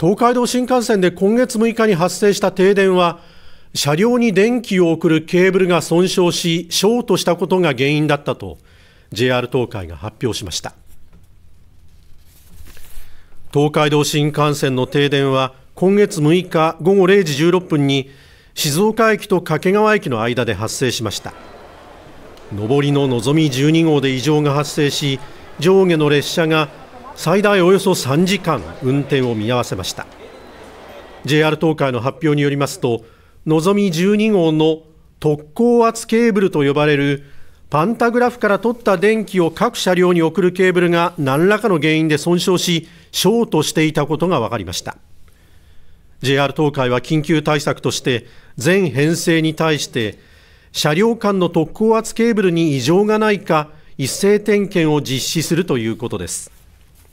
東海道新幹線で今月6日に発生した停電は車両に電気を送るケーブルが損傷しショートしたことが原因だったと JR 東海が発表しました東海道新幹線の停電は今月6日午後0時16分に静岡駅と掛川駅の間で発生しました上りののぞみ12号で異常が発生し上下の列車が最大およそ3時間運転を見合わせました JR 東海の発表によりますとのぞみ12号の特高圧ケーブルと呼ばれるパンタグラフから取った電気を各車両に送るケーブルが何らかの原因で損傷しショートしていたことが分かりました JR 東海は緊急対策として全編成に対して車両間の特高圧ケーブルに異常がないか一斉点検を実施するということです